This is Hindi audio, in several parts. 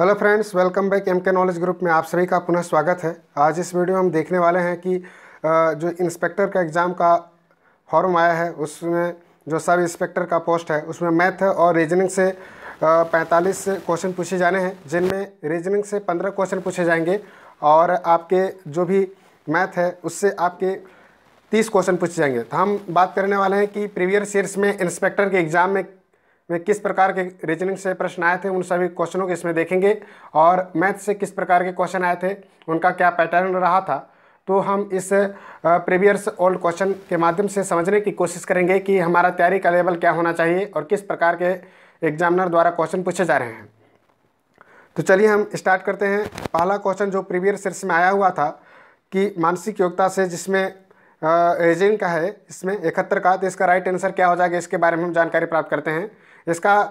hello friends welcome back M K knowledge group में आप सभी का पुनः स्वागत है आज इस वीडियो में हम देखने वाले हैं कि जो इंस्पेक्टर का एग्ज़ाम का फॉर्म आया है उसमें जो सब इंस्पेक्टर का पोस्ट है उसमें मैथ और रीजनिंग से 45 क्वेश्चन पूछे जाने हैं जिनमें रीजनिंग से 15 क्वेश्चन पूछे जाएंगे और आपके जो भी मैथ है उससे आपके तीस क्वेश्चन पूछे जाएंगे तो हम बात करने वाले हैं कि प्रीवियस ईयर्स में इंस्पेक्टर के एग्ज़ाम में में किस प्रकार के रीजनिंग से प्रश्न आए थे उन सभी क्वेश्चनों को इसमें देखेंगे और मैथ से किस प्रकार के क्वेश्चन आए थे उनका क्या पैटर्न रहा था तो हम इस प्रीवियस ओल्ड क्वेश्चन के माध्यम से समझने की कोशिश करेंगे कि हमारा तैयारी का लेवल क्या होना चाहिए और किस प्रकार के एग्जामिनर द्वारा क्वेश्चन पूछे जा रहे हैं तो चलिए हम स्टार्ट करते हैं पहला क्वेश्चन जो प्रीवियस शीर्ष में आया हुआ था कि मानसिक योग्यता से जिसमें रेजिंग का है इसमें इकहत्तर का तो इसका राइट आंसर क्या हो जाएगा इसके बारे में हम जानकारी प्राप्त करते हैं इसका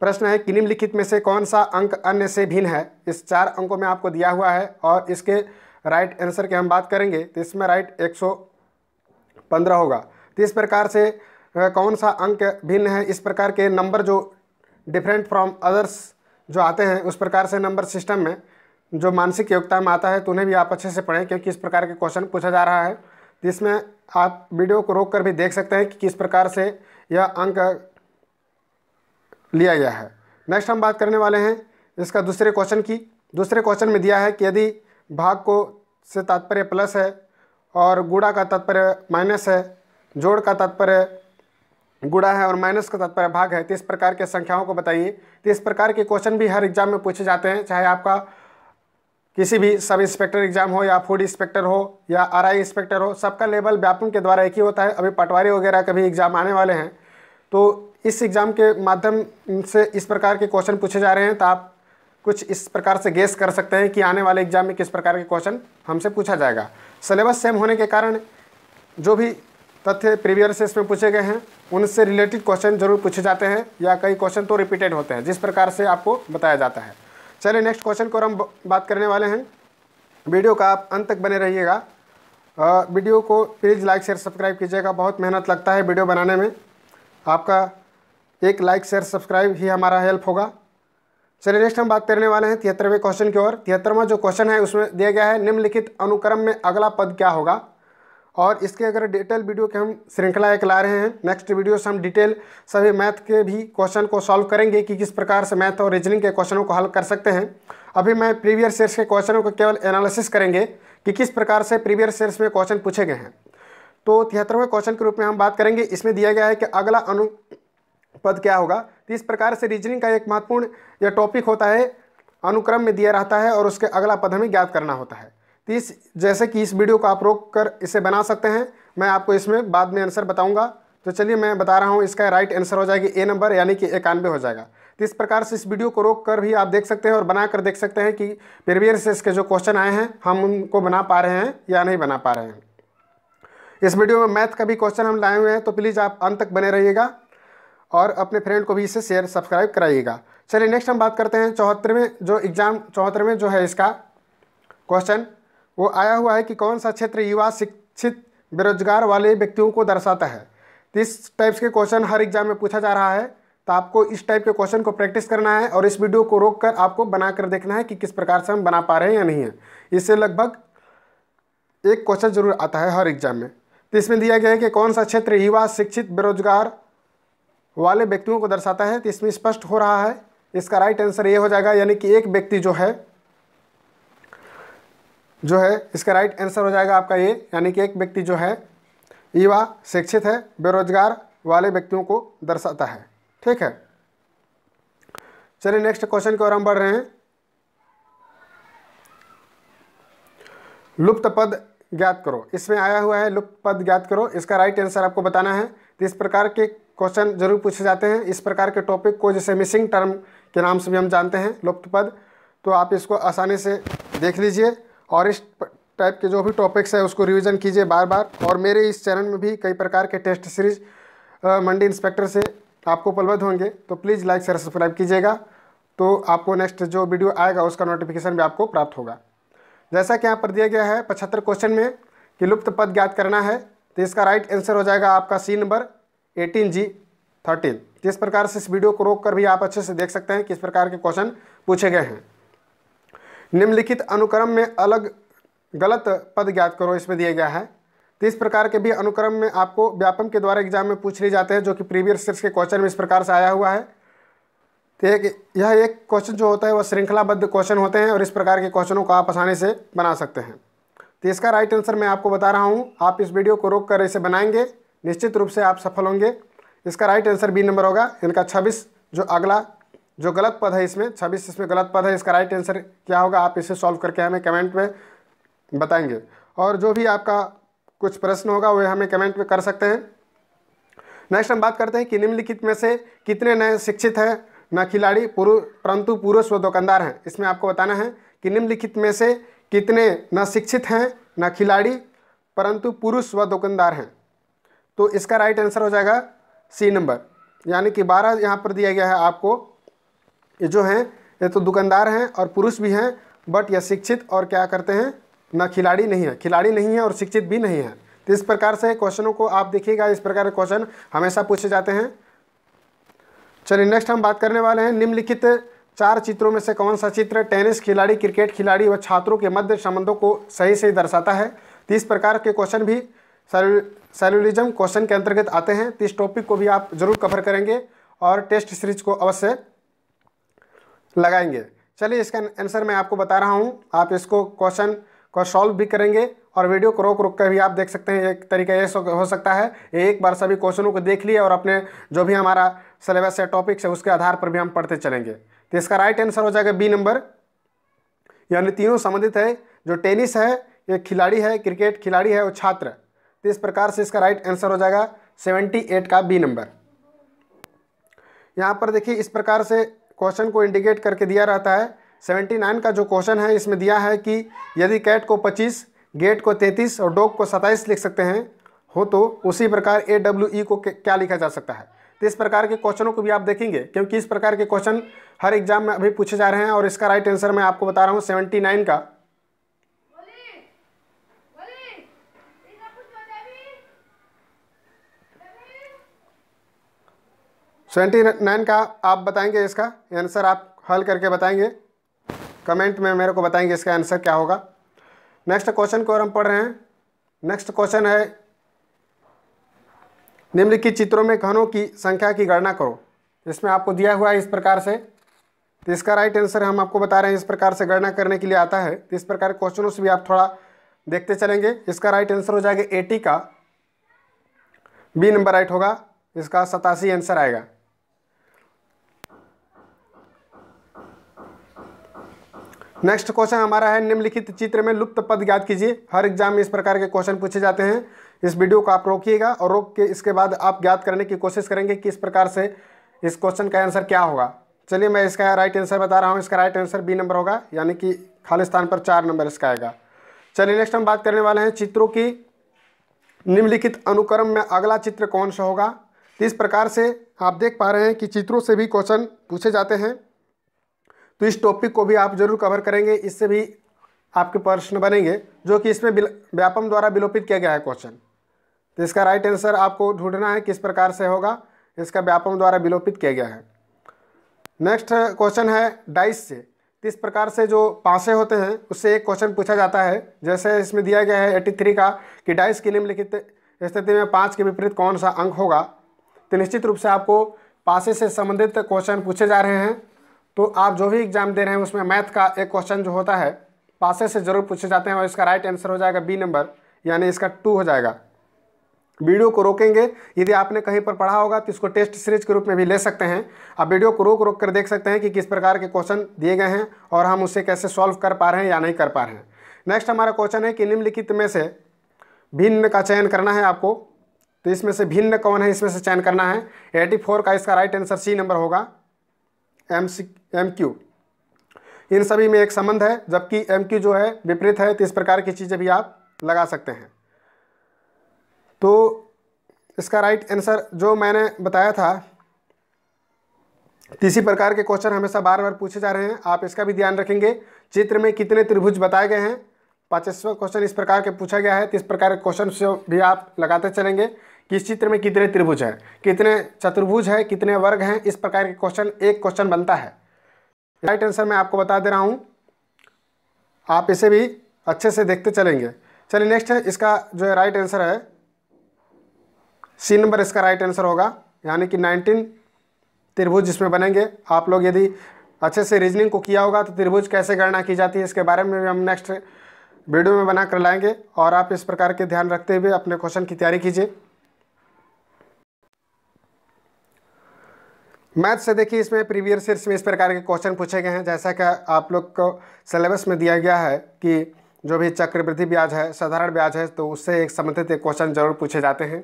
प्रश्न है कि निम्नलिखित में से कौन सा अंक अन्य से भिन्न है इस चार अंकों में आपको दिया हुआ है और इसके राइट आंसर की हम बात करेंगे तो इसमें राइट 115 होगा तो इस प्रकार से कौन सा अंक भिन्न है इस प्रकार के नंबर जो डिफरेंट फ्रॉम अदर्स जो आते हैं उस प्रकार से नंबर सिस्टम में जो मानसिक योग्यता में आता है तो उन्हें भी आप अच्छे से पढ़ें क्योंकि इस प्रकार के क्वेश्चन पूछा जा रहा है जिसमें तो आप वीडियो को रोक कर भी देख सकते हैं कि किस प्रकार से यह अंक लिया गया है नेक्स्ट हम बात करने वाले हैं इसका दूसरे क्वेश्चन की दूसरे क्वेश्चन में दिया है कि यदि भाग को से तात्पर्य प्लस है और गुड़ा का तात्पर्य माइनस है जोड़ का तात्पर्य गुड़ा है और माइनस का तात्पर्य भाग है तो इस प्रकार के संख्याओं को बताइए तो इस प्रकार के क्वेश्चन भी हर एग्जाम में पूछे जाते हैं चाहे आपका किसी भी सब इंस्पेक्टर एग्जाम हो या फूड इंस्पेक्टर हो या आरआई इंस्पेक्टर हो सबका लेवल व्यापम के द्वारा एक ही होता है अभी पटवारी वगैरह का भी एग्ज़ाम आने वाले हैं तो इस एग्ज़ाम के माध्यम से इस प्रकार के क्वेश्चन पूछे जा रहे हैं तो आप कुछ इस प्रकार से गेस कर सकते हैं कि आने वाले एग्ज़ाम में किस प्रकार के क्वेश्चन हमसे पूछा जाएगा सिलेबस सेम होने के कारण जो भी तथ्य प्रीवियस इसमें में पूछे गए हैं उनसे रिलेटेड क्वेश्चन जरूर पूछे जाते हैं या कई क्वेश्चन तो रिपीटेड होते हैं जिस प्रकार से आपको बताया जाता है चलिए नेक्स्ट क्वेश्चन को हम बात करने वाले हैं वीडियो का आप अंत तक बने रहिएगा वीडियो को प्लीज़ लाइक शेयर सब्सक्राइब कीजिएगा बहुत मेहनत लगता है वीडियो बनाने में आपका एक लाइक शेयर सब्सक्राइब ही हमारा हेल्प होगा चलिए नेक्स्ट हम बात करने वाले हैं तिहत्तरवें क्वेश्चन की ओर तिहत्तरवा जो क्वेश्चन है उसमें दिया गया है निम्नलिखित अनुक्रम में अगला पद क्या होगा और इसके अगर डिटेल वीडियो के हम श्रृंखला एक ला रहे हैं नेक्स्ट वीडियो से हम डिटेल सभी मैथ के भी क्वेश्चन को सॉल्व करेंगे कि किस प्रकार से मैथ और रीजनिंग के क्वेश्चनों को हल कर सकते हैं अभी मैं प्रीवियस ईयर्स के क्वेश्चनों को केवल एनालिसिस करेंगे कि किस प्रकार से प्रीवियस ईयर्स में क्वेश्चन पूछे गए हैं तो तिहत्तरवें क्वेश्चन के रूप में हम बात करेंगे इसमें दिया गया है कि अगला अनु पद क्या होगा तो इस प्रकार से रीजनिंग का एक महत्वपूर्ण यह टॉपिक होता है अनुक्रम में दिया रहता है और उसके अगला पद हमें ज्ञात करना होता है तो इस जैसे कि इस वीडियो को आप रोक कर इसे बना सकते हैं मैं आपको इसमें बाद में आंसर बताऊँगा तो चलिए मैं बता रहा हूँ इसका राइट आंसर हो जाएगी ए नंबर यानी कि इक्यानवे हो जाएगा तो इस प्रकार से इस वीडियो को रोक कर भी आप देख सकते हैं और बना कर देख सकते हैं कि से इसके जो क्वेश्चन आए हैं हम उनको बना पा रहे हैं या नहीं बना पा रहे हैं इस वीडियो में मैथ का भी क्वेश्चन हम लाए हुए हैं तो प्लीज़ आप अंत तक बने रहिएगा और अपने फ्रेंड को भी इसे शेयर सब्सक्राइब कराइएगा चलिए नेक्स्ट हम बात करते हैं चौहत्तरवें जो एग्ज़ाम चौहत्तरवें जो है इसका क्वेश्चन वो आया हुआ है कि कौन सा क्षेत्र युवा शिक्षित बेरोजगार वाले व्यक्तियों को दर्शाता है तो इस टाइप्स के क्वेश्चन हर एग्ज़ाम में पूछा जा रहा है तो आपको इस टाइप के क्वेश्चन को प्रैक्टिस करना है और इस वीडियो को रोक कर आपको बना कर देखना है कि किस प्रकार से हम बना पा रहे हैं या नहीं है इससे लगभग एक क्वेश्चन जरूर आता है हर एग्ज़ाम में तो इसमें दिया गया है कि कौन सा क्षेत्र युवा शिक्षित बेरोजगार वाले व्यक्तियों को दर्शाता है तो इसमें स्पष्ट हो रहा है इसका राइट आंसर ये हो जाएगा यानी कि एक व्यक्ति जो है जो है इसका राइट आंसर हो जाएगा आपका ये यानी कि एक व्यक्ति जो है युवा शिक्षित है बेरोजगार वाले व्यक्तियों को दर्शाता है ठीक है चलिए नेक्स्ट क्वेश्चन की ओर हम बढ़ रहे हैं लुप्त पद ज्ञात करो इसमें आया हुआ है लुप्त पद ज्ञात करो इसका राइट आंसर आपको बताना है इस प्रकार के क्वेश्चन जरूर पूछे जाते हैं इस प्रकार के टॉपिक को जैसे मिसिंग टर्म के नाम से भी हम जानते हैं लुप्त पद तो आप इसको आसानी से देख लीजिए और इस टाइप के जो भी टॉपिक्स है उसको रिवीजन कीजिए बार बार और मेरे इस चैनल में भी कई प्रकार के टेस्ट सीरीज मंडी इंस्पेक्टर से आपको उपलब्ध होंगे तो प्लीज़ लाइक शेयर सब्सक्राइब कीजिएगा तो आपको नेक्स्ट जो वीडियो आएगा उसका नोटिफिकेशन भी आपको प्राप्त होगा जैसा कि यहाँ पर दिया गया है पचहत्तर क्वेश्चन में कि लुप्त पद ज्ञात करना है तो इसका राइट आंसर हो जाएगा आपका C number eighteen G thirteen जिस प्रकार से इस वीडियो को रोक कर भी आप अच्छे से देख सकते हैं किस प्रकार के क्वेश्चन पूछे गए हैं निम्नलिखित अनुक्रम में अलग गलत पद ज्ञात करो इसमें दिया गया है तो इस प्रकार के भी अनुक्रम में आपको व्यापम के द्वारा एग्जाम में पूछ लिए जाते हैं जो कि प्रीवियस ईयर के क्वेश्चन में इस प्रकार से आया हुआ है तो एक यह एक क्वेश्चन जो होता है वह श्रृंखलाबद्ध क्वेश्चन होते हैं और इस प्रकार के क्वेश्चनों को आप आसानी से बना सकते हैं तो इसका राइट आंसर मैं आपको बता रहा हूँ आप इस वीडियो को रोक कर इसे बनाएंगे निश्चित रूप से आप सफल होंगे इसका राइट आंसर बी नंबर होगा इनका छब्बीस जो अगला जो गलत पद है इसमें छब्बीस इसमें गलत पद है इसका राइट आंसर क्या होगा आप इसे सॉल्व करके हमें कमेंट में बताएंगे और जो भी आपका कुछ प्रश्न होगा वह हमें कमेंट में कर सकते हैं नेक्स्ट हम बात करते हैं कि निम्नलिखित में से कितने नए शिक्षित हैं न खिलाड़ी पुरु परंतु पुरुष व दुकानदार हैं इसमें आपको बताना है कि निम्नलिखित में से कितने न शिक्षित हैं न खिलाड़ी परंतु पुरुष व दुकानदार हैं तो इसका राइट आंसर हो जाएगा सी नंबर यानी कि बारह यहाँ पर दिया गया है आपको ये जो हैं ये तो दुकानदार हैं और पुरुष भी हैं बट यह शिक्षित और क्या करते हैं ना खिलाड़ी नहीं है खिलाड़ी नहीं है और शिक्षित भी नहीं है तो इस प्रकार से क्वेश्चनों को आप देखिएगा इस प्रकार के क्वेश्चन हमेशा पूछे जाते हैं चलिए नेक्स्ट हम बात करने वाले हैं निम्नलिखित चार चित्रों में से कौन सा चित्र टेनिस खिलाड़ी क्रिकेट खिलाड़ी व छात्रों के मध्य संबंधों को सही से दर्शाता है तो इस प्रकार के क्वेश्चन भी सेलुलिज्म क्वेश्चन के अंतर्गत आते हैं तो इस टॉपिक को भी आप जरूर कवर करेंगे और टेस्ट सीरीज को अवश्य लगाएंगे चलिए इसका आंसर मैं आपको बता रहा हूँ आप इसको क्वेश्चन को सॉल्व भी करेंगे और वीडियो को रोक रोक कर भी आप देख सकते हैं एक तरीका ये हो सकता है एक बार सभी क्वेश्चनों को देख लिए और अपने जो भी हमारा सिलेबस है टॉपिक्स है उसके आधार पर भी हम पढ़ते चलेंगे तो इसका राइट आंसर हो जाएगा बी नंबर यानी तीनों संबंधित है जो टेनिस है ये खिलाड़ी है क्रिकेट खिलाड़ी है और छात्र तो इस प्रकार से इसका राइट आंसर हो जाएगा सेवेंटी एट का बी नंबर यहाँ पर देखिए इस प्रकार से क्वेश्चन को इंडिकेट करके दिया रहता है सेवेंटी नाइन का जो क्वेश्चन है इसमें दिया है कि यदि कैट को पच्चीस गेट को तैंतीस और डॉग को सत्ताईस लिख सकते हैं हो तो उसी प्रकार ए डब्ल्यू ई को क्या लिखा जा सकता है तो इस प्रकार के क्वेश्चनों को भी आप देखेंगे क्योंकि इस प्रकार के क्वेश्चन हर एग्जाम में अभी पूछे जा रहे हैं और इसका राइट आंसर मैं आपको बता रहा हूँ सेवेंटी नाइन का ट्वेंटी नाइन का आप बताएंगे इसका आंसर आप हल करके बताएंगे कमेंट में मेरे को बताएंगे इसका आंसर क्या होगा नेक्स्ट क्वेश्चन को और हम पढ़ रहे हैं नेक्स्ट क्वेश्चन है निम्नलिखित चित्रों में घनों की संख्या की गणना करो इसमें आपको दिया हुआ है इस प्रकार से तो इसका राइट आंसर हम आपको बता रहे हैं इस प्रकार से गणना करने के लिए आता है तो इस प्रकार क्वेश्चनों से भी आप थोड़ा देखते चलेंगे इसका राइट आंसर हो जाएगा एटी का बी नंबर राइट होगा इसका सतासी आंसर आएगा नेक्स्ट क्वेश्चन हमारा है निम्नलिखित चित्र में लुप्त पद ज्ञात कीजिए हर एग्जाम में इस प्रकार के क्वेश्चन पूछे जाते हैं इस वीडियो को आप रोकिएगा और रोक के इसके बाद आप ज्ञात करने की कोशिश करेंगे कि इस प्रकार से इस क्वेश्चन का आंसर क्या होगा चलिए मैं इसका राइट आंसर बता रहा हूँ इसका राइट आंसर बी नंबर होगा यानी कि खालिस्तान पर चार नंबर इसका आएगा चलिए नेक्स्ट हम बात करने वाले हैं चित्रों की निम्नलिखित अनुक्रम में अगला चित्र कौन सा होगा तो इस प्रकार से आप देख पा रहे हैं कि चित्रों से भी क्वेश्चन पूछे जाते हैं तो इस टॉपिक को भी आप जरूर कवर करेंगे इससे भी आपके प्रश्न बनेंगे जो कि इसमें व्यापम द्वारा विलोपित किया गया है क्वेश्चन तो इसका राइट आंसर आपको ढूंढना है किस प्रकार से होगा इसका व्यापम द्वारा विलोपित किया गया है नेक्स्ट क्वेश्चन है डाइस से इस प्रकार से जो पासे होते हैं उससे एक क्वेश्चन पूछा जाता है जैसे इसमें दिया गया है एट्टी थ्री का कि डाइस की निम्नलिखित स्थिति में पाँच के विपरीत कौन सा अंक होगा तो निश्चित रूप से आपको पासे से संबंधित क्वेश्चन पूछे जा रहे हैं तो आप जो भी एग्ज़ाम दे रहे हैं उसमें मैथ का एक क्वेश्चन जो होता है पासे से ज़रूर पूछे जाते हैं और इसका राइट आंसर हो जाएगा बी नंबर यानी इसका टू हो जाएगा वीडियो को रोकेंगे यदि आपने कहीं पर पढ़ा होगा तो इसको टेस्ट सीरीज के रूप में भी ले सकते हैं आप वीडियो को रोक रोक कर देख सकते हैं कि किस प्रकार के क्वेश्चन दिए गए हैं और हम उसे कैसे सॉल्व कर पा रहे हैं या नहीं कर पा रहे हैं नेक्स्ट हमारा क्वेश्चन है कि निम्नलिखित में से भिन्न का चयन करना है आपको तो इसमें से भिन्न कौन है इसमें से चयन करना है एटी फोर का इसका राइट आंसर सी नंबर होगा एम सी एम क्यू इन सभी में एक संबंध है जबकि एम क्यू जो है विपरीत है तो इस प्रकार की चीज़ें भी आप लगा सकते हैं तो इसका राइट आंसर जो मैंने बताया था इसी प्रकार के क्वेश्चन हमेशा बार बार पूछे जा रहे हैं आप इसका भी ध्यान रखेंगे चित्र में कितने त्रिभुज बताए गए हैं पाँचवा क्वेश्चन इस प्रकार के पूछा गया है तो इस प्रकार के क्वेश्चन भी आप लगाते चलेंगे कि इस चित्र में कितने त्रिभुज हैं कितने चतुर्भुज हैं कितने वर्ग हैं इस प्रकार के क्वेश्चन एक क्वेश्चन बनता है राइट आंसर मैं आपको बता दे रहा हूँ आप इसे भी अच्छे से देखते चलेंगे चलिए नेक्स्ट है इसका जो है राइट आंसर है सी नंबर इसका राइट आंसर होगा यानी कि नाइनटीन त्रिभुज इसमें बनेंगे आप लोग यदि अच्छे से रीजनिंग को किया होगा तो त्रिभुज कैसे गणना की जाती है इसके बारे में भी हम नेक्स्ट वीडियो में बना कर लाएंगे और आप इस प्रकार के ध्यान रखते हुए अपने क्वेश्चन की तैयारी कीजिए मैथ से देखिए इसमें प्रीवियस ईयर में इस प्रकार के क्वेश्चन पूछे गए हैं जैसा कि आप लोग को सिलेबस में दिया गया है कि जो भी चक्रवृद्धि ब्याज है साधारण ब्याज है तो उससे एक संबंधित एक क्वेश्चन जरूर पूछे जाते हैं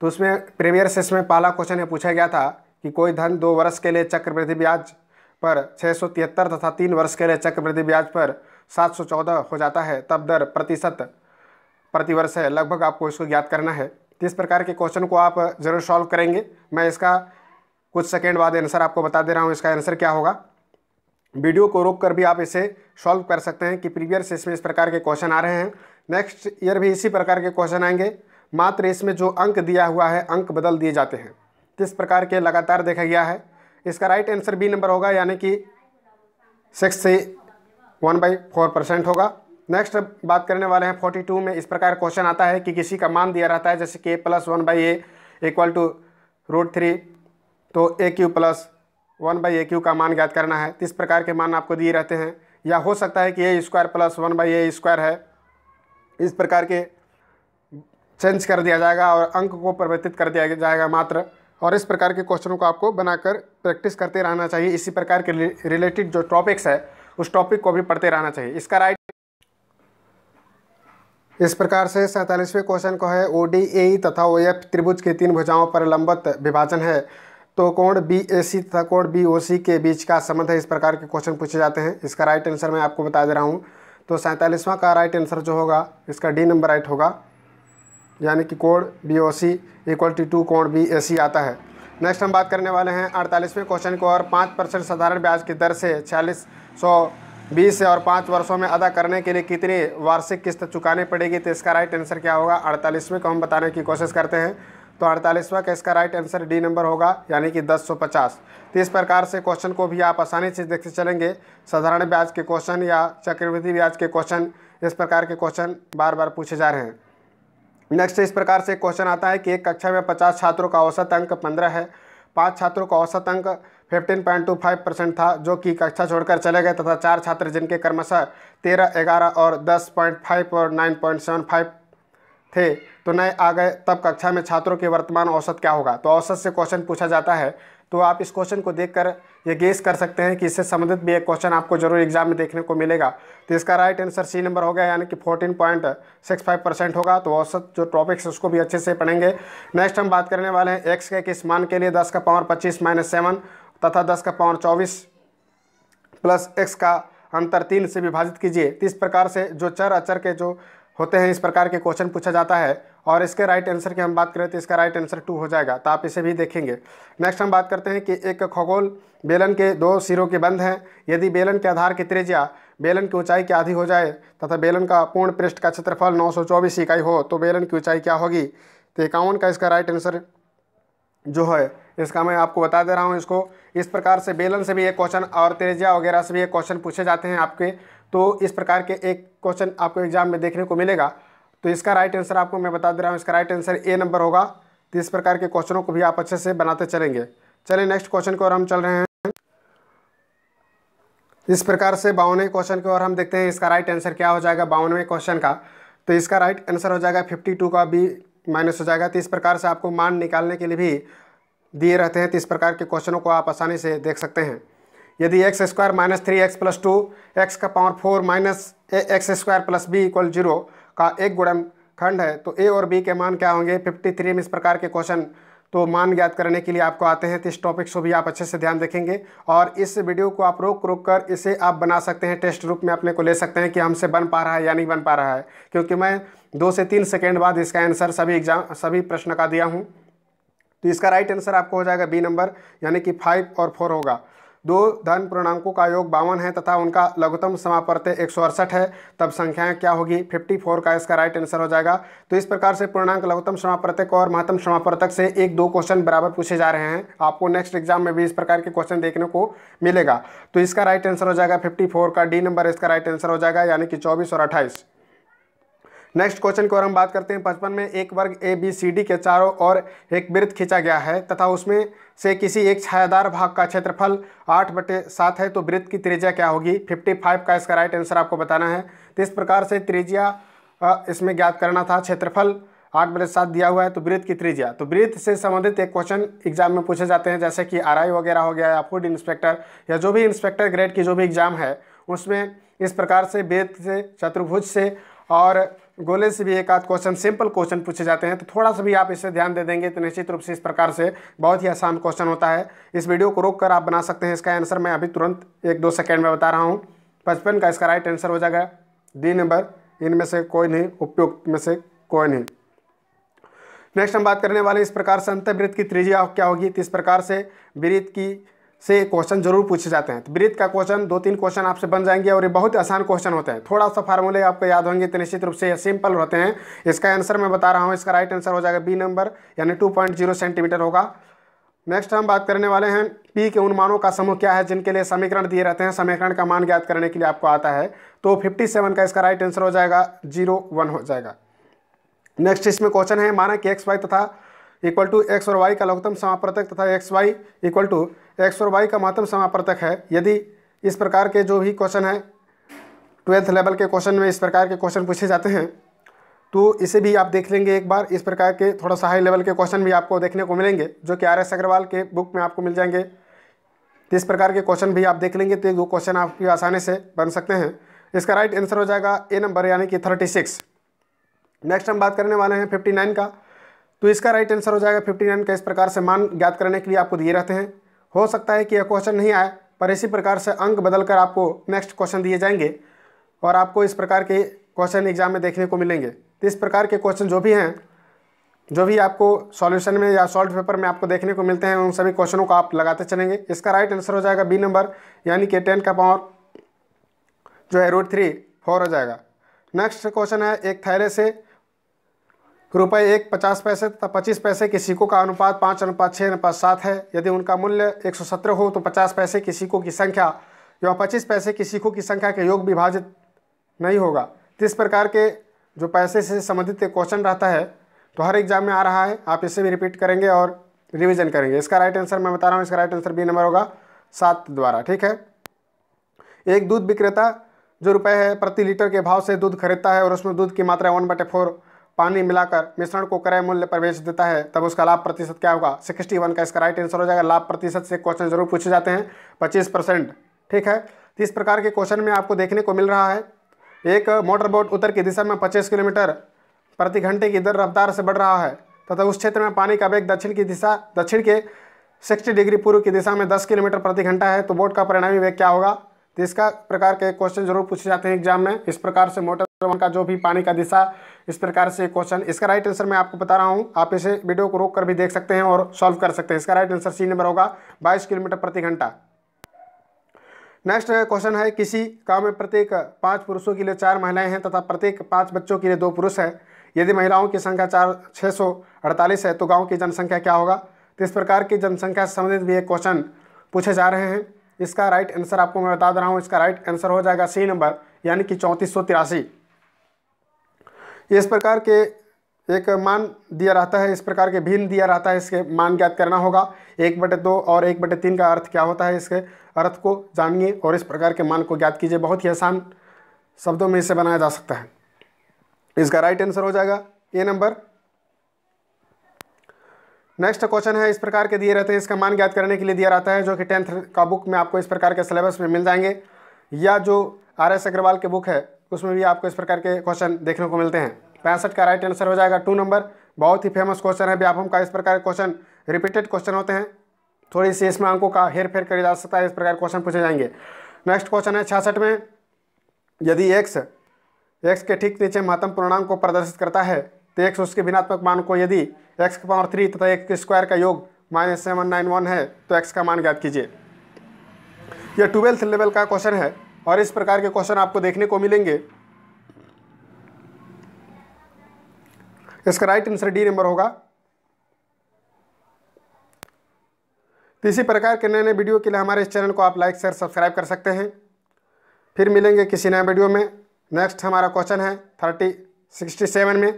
तो उसमें प्रीवियर सेस में पहला क्वेश्चन है पूछा गया था कि कोई धन दो वर्ष के लिए चक्रवृद्धि ब्याज पर छः तथा तीन वर्ष के लिए चक्रवृद्धि ब्याज पर सात हो जाता है तब दर प्रतिशत प्रतिवर्ष है लगभग आपको इसको ज्ञात करना है तो इस प्रकार के क्वेश्चन को आप जरूर सॉल्व करेंगे मैं इसका कुछ सेकेंड बाद आंसर आपको बता दे रहा हूँ इसका आंसर क्या होगा वीडियो को रोक कर भी आप इसे सॉल्व कर सकते हैं कि प्रीवियस इसमें इस प्रकार के क्वेश्चन आ रहे हैं नेक्स्ट ईयर भी इसी प्रकार के क्वेश्चन आएंगे मात्र इसमें जो अंक दिया हुआ है अंक बदल दिए जाते हैं किस प्रकार के लगातार देखा गया है इसका राइट आंसर बी नंबर होगा यानी कि सिक्स से वन बाई फोर परसेंट होगा नेक्स्ट बात करने वाले हैं फोर्टी टू में इस प्रकार क्वेश्चन आता है कि किसी का मान दिया रहता है जैसे कि A plus one by A equal to root three तो A cube plus one by A cube का मान ज्ञात करना है तो इस प्रकार के मान आपको दिए रहते हैं या हो सकता है कि A square plus one by A square है इस प्रकार के चेंज कर दिया जाएगा और अंक को परिवर्तित कर दिया जाएगा मात्र और इस प्रकार के क्वेश्चनों को आपको बनाकर प्रैक्टिस करते रहना चाहिए इसी प्रकार के रिलेटेड जो टॉपिक्स है उस टॉपिक को भी पढ़ते रहना चाहिए इसका राइट इस प्रकार से सैंतालीसवें क्वेश्चन को है ओ डी ए तथा ओ एफ त्रिभुज के तीन भुजाओं पर लंबत विभाजन है तो कोण बी ए सी तथा कोण बी ओ सी के बीच का संबंध है इस प्रकार के क्वेश्चन पूछे जाते हैं इसका राइट आंसर मैं आपको बता दे रहा हूँ तो सैंतालीसवां का राइट आंसर जो होगा इसका डी नंबर राइट होगा यानी कि कोण B O C equal to two कोण बी ए सी आता है नेक्स्ट हम बात करने वाले हैं अड़तालीसवें क्वेश्चन को और पाँच परसेंट साधारण ब्याज की दर से छियालीस सौ बीस और पाँच वर्षों में अदा करने के लिए कितनी वार्षिक किस्त चुकानी पड़ेगी तो इसका राइट आंसर क्या होगा अड़तालीसवें को हम बताने की कोशिश करते हैं तो अड़तालीसवा का इसका राइट आंसर डी नंबर होगा यानी कि 1050 तो इस प्रकार से क्वेश्चन को भी आप आसानी से देखते चलेंगे साधारण ब्याज के क्वेश्चन या चक्रवृद्धि ब्याज के क्वेश्चन इस प्रकार के क्वेश्चन बार बार पूछे जा रहे हैं नेक्स्ट इस प्रकार से क्वेश्चन आता है कि एक कक्षा में पचास छात्रों का औसत अंक पंद्रह है पाँच छात्रों का औसत अंक 15.25 परसेंट था जो कि कक्षा छोड़कर चले गए तथा चार छात्र जिनके क्रमशः तेरह ग्यारह और 10.5 और 9.75 थे तो नए आ गए तब कक्षा में छात्रों के वर्तमान औसत क्या होगा तो औसत से क्वेश्चन पूछा जाता है तो आप इस क्वेश्चन को देखकर ये गेस कर सकते हैं कि इससे संबंधित भी एक क्वेश्चन आपको जरूर एग्जाम में देखने को मिलेगा तो इसका राइट आंसर सी नंबर हो गया यानी कि 14.65 परसेंट होगा तो औसत जो टॉपिक्स उसको भी अच्छे से पढ़ेंगे नेक्स्ट हम बात करने वाले हैं एक्स के किस मान के लिए दस का पावर पच्चीस माइनस सेवन तथा दस का पावर चौबीस प्लस एक्स का अंतर तीन से विभाजित कीजिए तो इस प्रकार से जो चर अचर के जो होते हैं इस प्रकार के क्वेश्चन पूछा जाता है और इसके राइट आंसर की हम बात करें तो इसका राइट आंसर टू हो जाएगा तो आप इसे भी देखेंगे नेक्स्ट हम बात करते हैं कि एक खगोल बेलन के दो सिरों के बंद हैं यदि बेलन के आधार की त्रिज्या बेलन की ऊंचाई की आधी हो जाए तथा बेलन का पूर्ण पृष्ठ का क्षेत्रफल नौ इकाई हो तो बेलन की ऊँचाई क्या होगी तो इक्यावन का इसका राइट आंसर जो है इसका मैं आपको बता दे रहा हूँ इसको इस प्रकार से बेलन से भी एक क्वेश्चन और त्रिज्या वगैरह से भी एक क्वेश्चन पूछे जाते हैं आपके तो इस प्रकार के एक क्वेश्चन आपको एग्जाम में देखने को मिलेगा तो इसका राइट आंसर आपको मैं बता दे रहा हूँ इसका राइट आंसर ए नंबर होगा तो इस प्रकार के क्वेश्चनों को भी आप अच्छे से बनाते चलेंगे चलिए नेक्स्ट क्वेश्चन की ओर हम चल रहे हैं इस प्रकार से बावनवे क्वेश्चन की ओर हम देखते हैं इसका राइट आंसर क्या हो जाएगा बावनवे क्वेश्चन का तो इसका राइट आंसर हो जाएगा फिफ्टी टू का बी माइनस हो जाएगा तो इस प्रकार से आपको मान निकालने के लिए भी दिए रहते हैं तो इस प्रकार के क्वेश्चनों को आप आसानी से देख सकते हैं यदि X square minus three X plus two X का power four minus X square plus B equal zero का एक गुणम खंड है तो ए और बी के मान क्या होंगे 53 में इस प्रकार के क्वेश्चन तो मान ज्ञात करने के लिए आपको आते हैं तो इस टॉपिक्स को भी आप अच्छे से ध्यान देखेंगे और इस वीडियो को आप रोक रोक कर इसे आप बना सकते हैं टेस्ट रूप में अपने को ले सकते हैं कि हमसे बन पा रहा है या नहीं बन पा रहा है क्योंकि मैं दो से तीन सेकेंड बाद इसका आंसर सभी एग्जाम सभी प्रश्न का दिया हूँ तो इसका राइट आंसर आपको हो जाएगा बी नंबर यानी कि फाइव और फोर होगा दो धन पूर्णांकों का योग बावन है तथा उनका लघुतम समापर्त्य एक सौ अड़सठ है तब संख्याएं क्या होगी फिफ्टी फोर का इसका राइट आंसर हो जाएगा तो इस प्रकार से पूर्णांक लघुतम समापर्तक और महत्तम समापर्तक से एक दो क्वेश्चन बराबर पूछे जा रहे हैं आपको नेक्स्ट एग्जाम में भी इस प्रकार के क्वेश्चन देखने को मिलेगा तो इसका राइट आंसर हो जाएगा फिफ्टी का डी नंबर इसका राइट आंसर हो जाएगा यानी कि चौबीस और अट्ठाईस नेक्स्ट क्वेश्चन की ओर हम बात करते हैं पचपन में एक वर्ग ए बी सी डी के चारों ओर एक वृत्त खींचा गया है तथा उसमें से किसी एक छायादार भाग का क्षेत्रफल आठ बटे सात है तो वृत्त की त्रिज्या क्या होगी फिफ्टी फाइव का इसका राइट आंसर आपको बताना है तो इस प्रकार से त्रिज्या इसमें ज्ञात करना था क्षेत्रफल आठ बटे सात दिया हुआ है तो वृत्त की त्रिज्या तो वृत्त से संबंधित एक क्वेश्चन एग्जाम में पूछे जाते हैं जैसे कि आई वगैरह हो गया या फूड इंस्पेक्टर या जो भी इंस्पेक्टर ग्रेड की जो भी एग्जाम है उसमें इस प्रकार से वृत्त से चतुर्भुज से और गोले से भी एक आध क्वेश्चन सिंपल क्वेश्चन पूछे जाते हैं तो थोड़ा सा भी आप इसे ध्यान दे देंगे तो निश्चित रूप से इस प्रकार से बहुत ही आसान क्वेश्चन होता है इस वीडियो को रोक कर आप बना सकते हैं इसका आंसर मैं अभी तुरंत एक दो सेकेंड में बता रहा हूँ पचपन का इसका राइट आंसर हो जाएगा डी नंबर इनमें से कोई नहीं उपयुक्त में से कोई नहीं नेक्स्ट हम बात करने वाले इस प्रकार से अंतर्वृत्त की त्रिज्या क्या होगी तो इस प्रकार से वृत्त की से क्वेश्चन जरूर पूछे जाते हैं तो ब्रीथ का क्वेश्चन दो तीन क्वेश्चन आपसे बन जाएंगे और ये बहुत आसान क्वेश्चन होते हैं थोड़ा सा फार्मूले आपको याद होंगे तो निश्चित रूप से सिंपल होते हैं इसका आंसर मैं बता रहा हूँ इसका राइट आंसर हो जाएगा बी नंबर यानी टू सेंटीमीटर होगा नेक्स्ट हम बात करने वाले हैं पी के उन मानों का समूह क्या है जिनके लिए समीकरण दिए रहते हैं समीकरण का मान ज्ञात करने के लिए आपको आता है तो 57 का इसका राइट आंसर हो जाएगा जीरो वन हो जाएगा नेक्स्ट इसमें क्वेश्चन है माना कि एक्स वाई तथा तो इक्वल टू एक्स और वाई का लघुतम समाप्रतक तथा X Y equal to X और वाई का महत्तम समाप्रतक है यदि इस प्रकार के जो भी क्वेश्चन है ट्वेल्थ लेवल के क्वेश्चन में इस प्रकार के क्वेश्चन पूछे जाते हैं तो इसे भी आप देख लेंगे एक बार इस प्रकार के थोड़ा सा हाई लेवल के क्वेश्चन भी आपको देखने को मिलेंगे जो कि आर एस अग्रवाल के बुक में आपको मिल जाएंगे तो इस प्रकार के क्वेश्चन भी आप देख लेंगे तो वो क्वेश्चन आपकी आसानी से बन सकते हैं इसका राइट आंसर हो जाएगा ए नंबर यानी कि थर्टी सिक्स नेक्स्ट हम बात करने वाले हैं फिफ्टी नाइन का तो इसका राइट आंसर हो जाएगा फिफ्टी नाइन का इस प्रकार से मान ज्ञात करने के लिए आपको दिए रहते हैं हो सकता है कि यह क्वेश्चन नहीं आए पर इसी प्रकार से अंक बदल कर आपको नेक्स्ट क्वेश्चन दिए जाएंगे और आपको इस प्रकार के क्वेश्चन एग्जाम में देखने को मिलेंगे तो इस प्रकार के क्वेश्चन जो भी हैं जो भी आपको सॉल्यूशन में या सॉल्ट पेपर में आपको देखने को मिलते हैं उन सभी क्वेश्चनों को आप लगाते चलेंगे इसका राइट आंसर हो जाएगा बी नंबर यानी कि टेन का पावर जो है रूट थ्री फोर हो जाएगा नेक्स्ट क्वेश्चन है एक थैले से रुपये एक पचास पैसे तथा पच्चीस पैसे की सिक्कों का अनुपात पाँच अनुपात छः अनुपात सात है यदि उनका मूल्य एक सौ सत्रह हो तो पचास पैसे की सिक्कों की संख्या या पच्चीस पैसे की सिक्कों की संख्या के योग विभाजित नहीं होगा तो इस प्रकार के जो पैसे से संबंधित एक क्वेश्चन रहता है तो हर एग्जाम में आ रहा है आप इसे भी रिपीट करेंगे और रिविजन करेंगे इसका राइट आंसर मैं बता रहा हूँ इसका राइट आंसर बी नंबर होगा सात द्वारा ठीक है एक दूध विक्रेता जो रुपये है प्रति लीटर के भाव से दूध खरीदता है और उसमें दूध की मात्रा वन बटे फोर पानी मिलाकर मिश्रण को क्रय मूल्य पर बेच देता है तब उसका लाभ प्रतिशत क्या होगा सिक्सटी वन का इसका राइट आंसर हो जाएगा लाभ प्रतिशत से क्वेश्चन जरूर पूछे जाते हैं पच्चीस परसेंट ठीक है तो इस प्रकार के क्वेश्चन में आपको देखने को मिल रहा है एक मोटरबोट उत्तर की दिशा में पच्चीस किलोमीटर प्रति घंटे की दर रफ्तार से बढ़ रहा है तथा उस क्षेत्र में पानी का वेग दक्षिण की दिशा दक्षिण के 60 डिग्री पूर्व की दिशा में 10 किलोमीटर प्रति घंटा है तो बोट का परिणामी वेग क्या होगा तो इसका प्रकार के क्वेश्चन जरूर पूछे जाते हैं एग्जाम में इस प्रकार से मोटर का जो भी पानी का दिशा इस प्रकार से क्वेश्चन इसका राइट आंसर मैं आपको बता रहा हूँ आप इसे वीडियो को रोक कर भी देख सकते हैं और सॉल्व कर सकते हैं इसका राइट आंसर सी नंबर होगा बाईस किलोमीटर प्रति घंटा नेक्स्ट क्वेश्चन है किसी गाँव में प्रत्येक पाँच पुरुषों के लिए चार महिलाएं हैं तथा प्रत्येक पाँच बच्चों के लिए दो पुरुष है यदि महिलाओं की संख्या चार छः सौ अड़तालीस है तो गाँव की जनसंख्या क्या होगा तो इस प्रकार की जनसंख्या से संबंधित भी एक क्वेश्चन पूछे जा रहे हैं इसका राइट आंसर आपको मैं बता दे रहा हूँ इसका राइट आंसर हो जाएगा सी नंबर यानी कि चौंतीस सौ तिरासी इस प्रकार के एक मान दिया रहता है इस प्रकार के भिन्न दिया रहता है इसके मान ज्ञात करना होगा एक बटे दो और एक बटे तीन का अर्थ क्या होता है इसके अर्थ को जानिए और इस प्रकार के मान को ज्ञात कीजिए बहुत ही आसान शब्दों में इसे बनाया जा सकता है इसका राइट आंसर हो जाएगा ए नंबर नेक्स्ट क्वेश्चन है इस प्रकार के दिए रहते हैं इसका मान ज्ञात करने के लिए दिया रहता है जो कि टेंथ का बुक में आपको इस प्रकार के सिलेबस में मिल जाएंगे या जो आर एस अग्रवाल के बुक है उसमें भी आपको इस प्रकार के क्वेश्चन देखने को मिलते हैं पैंसठ का राइट आंसर हो जाएगा टू नंबर बहुत ही फेमस क्वेश्चन है व्यापम का इस प्रकार के क्वेश्चन रिपीटेड क्वेश्चन होते हैं थोड़ी सी इसमें अंकों का हेर फेर करी जा सकता है इस प्रकार क्वेश्चन पूछे जाएंगे नेक्स्ट क्वेश्चन है छियासठ में यदि एक्स एक्स के ठीक नीचे महत्तम पूर्णांक को प्रदर्शित करता है तो एक्स उसके भिनात्मक मान को यदि एक्स का पावर थ्री तथा एक स्क्वायर का योग माइनस सेवन नाइन वन है तो एक्स का मान ज्ञात कीजिए यह ट्वेल्थ लेवल का क्वेश्चन है और इस प्रकार के क्वेश्चन आपको देखने को मिलेंगे इसका राइट आंसर डी नंबर होगा तो इसी प्रकार के नए नए वीडियो के लिए हमारे इस चैनल को आप लाइक शेयर सब्सक्राइब कर सकते हैं फिर मिलेंगे किसी नए वीडियो में नेक्स्ट हमारा क्वेश्चन है थर्टी सिक्सटी सेवन में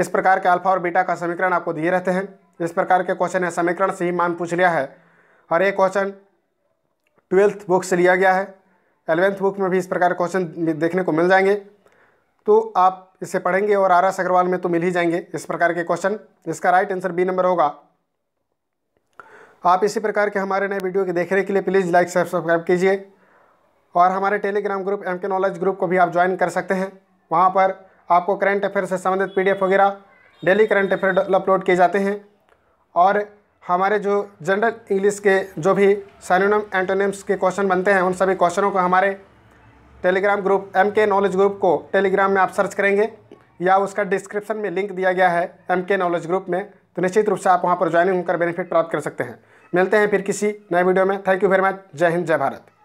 इस प्रकार के अल्फा और बीटा का समीकरण आपको दिए रहते हैं इस प्रकार के क्वेश्चन है समीकरण से ही मान पूछ लिया है और ये क्वेश्चन ट्वेल्थ बुक से लिया गया है एलेवेंथ बुक में भी इस प्रकार के क्वेश्चन देखने को मिल जाएंगे तो आप इसे पढ़ेंगे और आर एस अग्रवाल में तो मिल ही जाएंगे इस प्रकार के क्वेश्चन इसका राइट आंसर बी नंबर होगा आप इसी प्रकार के हमारे नए वीडियो के देखने के लिए प्लीज़ लाइक सब्सक्राइब कीजिए और हमारे Telegram group M K knowledge group को भी आप ज्वाइन कर सकते हैं वहाँ पर आपको करंट अफेयर से संबंधित पीडीएफ वगैरह डेली करंट अफेयर अपलोड किए जाते हैं और हमारे जो जनरल इंग्लिश के जो भी सैनोनम एंटोनिम्स के क्वेश्चन बनते हैं उन सभी क्वेश्चनों को हमारे Telegram group M K knowledge group को टेलीग्राम में आप सर्च करेंगे या उसका डिस्क्रिप्शन में लिंक दिया गया है एम के नॉलेज ग्रुप में तो निश्चित रूप से आप वहाँ पर ज्वाइनिंग होकर बेनिफिट प्राप्त कर सकते हैं मिलते हैं फिर किसी नए वीडियो में थैंक यू वेरी मच जय हिंद जय भारत